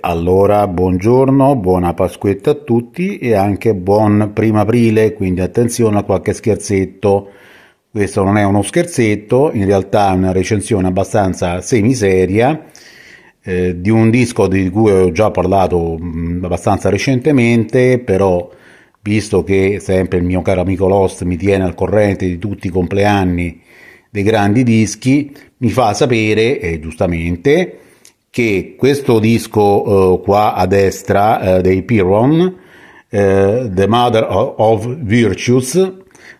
Allora, buongiorno, buona Pasquetta a tutti e anche buon primo aprile, quindi attenzione a qualche scherzetto. Questo non è uno scherzetto, in realtà è una recensione abbastanza semiseria eh, di un disco di cui ho già parlato mh, abbastanza recentemente, però visto che sempre il mio caro amico Lost mi tiene al corrente di tutti i compleanni dei grandi dischi, mi fa sapere, eh, giustamente, che questo disco eh, qua a destra eh, dei Piron, eh, The Mother of Virtues,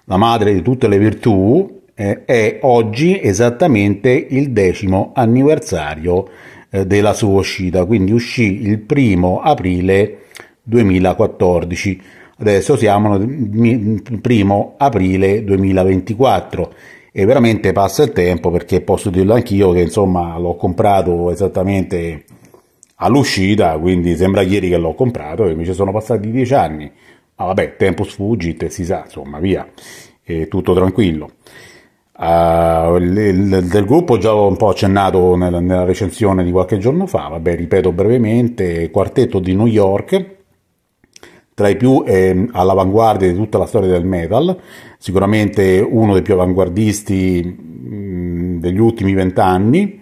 la madre di tutte le virtù, eh, è oggi esattamente il decimo anniversario eh, della sua uscita, quindi uscì il primo aprile 2014. Adesso siamo il primo aprile 2024 e veramente passa il tempo perché posso dirlo anch'io che insomma l'ho comprato esattamente all'uscita, quindi sembra ieri che l'ho comprato e invece sono passati dieci anni. Ma vabbè, tempo sfuggit, si sa, insomma, via, è tutto tranquillo. Uh, ah, del, del gruppo già ho un po' accennato nella, nella recensione di qualche giorno fa, vabbè ripeto brevemente, Quartetto di New York, tra i più eh, all'avanguardia di tutta la storia del metal, sicuramente uno dei più avanguardisti mh, mm, degli ultimi vent'anni.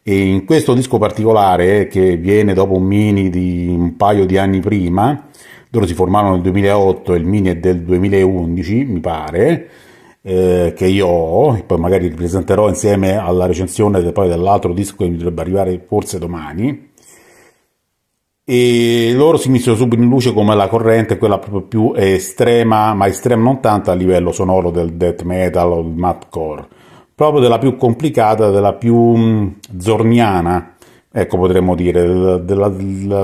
E in questo disco particolare, che viene dopo un mini di un paio di anni prima, loro si formarono nel 2008 e il mini è del 2011, mi pare, eh, che io ho, e poi magari ripresenterò insieme alla recensione del, dell'altro disco che mi dovrebbe arrivare forse domani e loro si misero subito in luce come la corrente, quella proprio più estrema, ma estrema non tanto a livello sonoro del death metal o del madcore, proprio della più complicata, della più mm, zorniana, ecco potremmo dire, della, della,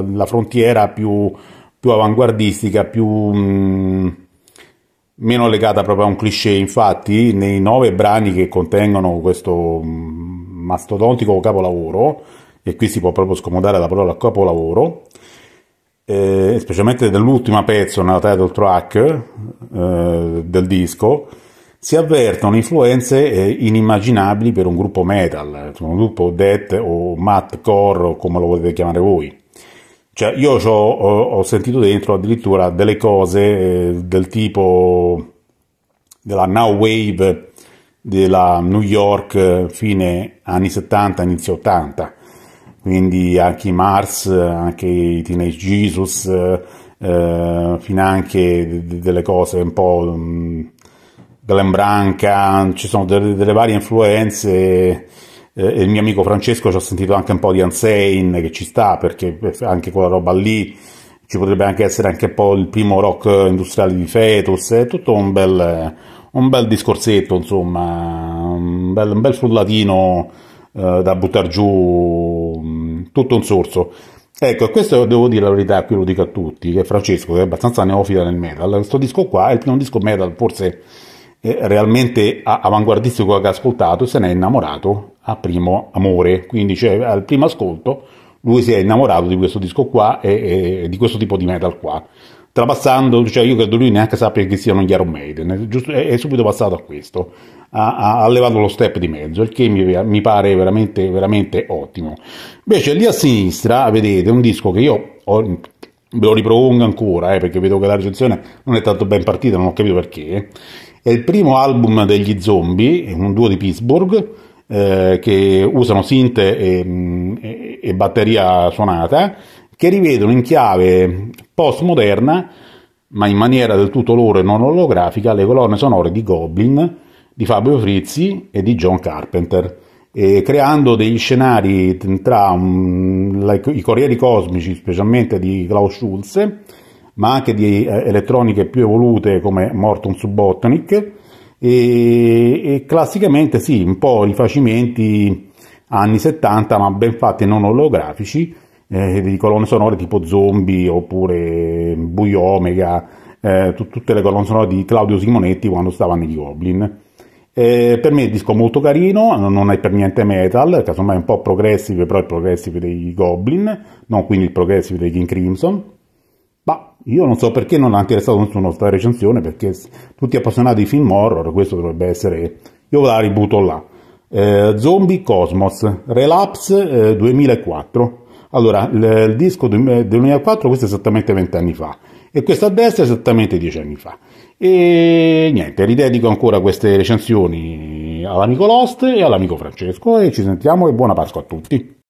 della frontiera più, più, avanguardistica, più... Mh, mm, meno legata proprio a un cliché, infatti nei nove brani che contengono questo mm, mastodontico capolavoro e qui si può proprio scomodare la parola capolavoro, eh, specialmente dell'ultimo pezzo nella title track eh, del disco, si avvertono influenze eh, inimmaginabili per un gruppo metal, un gruppo death o math core o come lo volete chiamare voi. Cioè, io ho, ho, sentito dentro addirittura delle cose eh, del tipo della now wave della New York eh, fine anni 70, inizio 80 quindi anche i Mars, anche i Teenage Jesus, eh, fino anche delle cose un po' mh, mm, Glen Branca, ci sono delle, delle varie influenze eh, il mio amico Francesco ci ha sentito anche un po' di Unsane che ci sta perché anche quella roba lì ci potrebbe anche essere anche un po' il primo rock industriale di Fetus è tutto un bel, un bel discorsetto insomma un bel, un bel frullatino eh, da buttare giù tutto un sorso. Ecco, questo devo dire la verità, qui lo dico a tutti, che Francesco, che è abbastanza neofita nel metal, questo disco qua è il primo disco metal forse eh, realmente avanguardistico che ha ascoltato e se ne è innamorato a primo amore, quindi cioè, al primo ascolto lui si è innamorato di questo disco qua e, e di questo tipo di metal qua trapassando, cioè io credo lui neanche sappia che siano gli Iron Maiden, giusto, è, è, subito passato a questo, ha, ha, levato lo step di mezzo, il che mi, mi pare veramente, veramente ottimo. Invece lì a sinistra vedete un disco che io ho ve lo ripropongo ancora eh, perché vedo che la recensione non è tanto ben partita, non ho capito perché. È il primo album degli Zombie, un duo di Pittsburgh eh, che usano synth e, mm, e, e batteria suonata che rivedono in chiave postmoderna, ma in maniera del tutto loro e non olografica, le colonne sonore di Goblin, di Fabio Frizzi e di John Carpenter, eh, creando degli scenari tra um, la, i Corrieri Cosmici, specialmente di Klaus Schulze, ma anche di eh, elettroniche più evolute come Morton Subotnick, e, e, classicamente sì, un po' rifacimenti anni 70, ma ben fatti non olografici, eh, di colonne sonore tipo Zombie oppure Buio Omega, eh, t- tutte le colonne sonore di Claudio Simonetti quando stava negli Goblin. Eh, per me è un disco molto carino, non è per niente metal, casomai è un po' progressive, però è progressive dei Goblin, non quindi il progressive dei King Crimson. Ma io non so perché non ha interessato nessuno questa recensione, perché tutti appassionati di film horror, questo dovrebbe essere... Io la ributo là. Eh, Zombie Cosmos, Relapse eh, 2004. Allora, il, disco del 2004, questo è esattamente 20 anni fa, e questo a destra è esattamente 10 anni fa. E niente, ridedico ancora queste recensioni all'amico Lost e all'amico Francesco e ci sentiamo e buona Pasqua a tutti.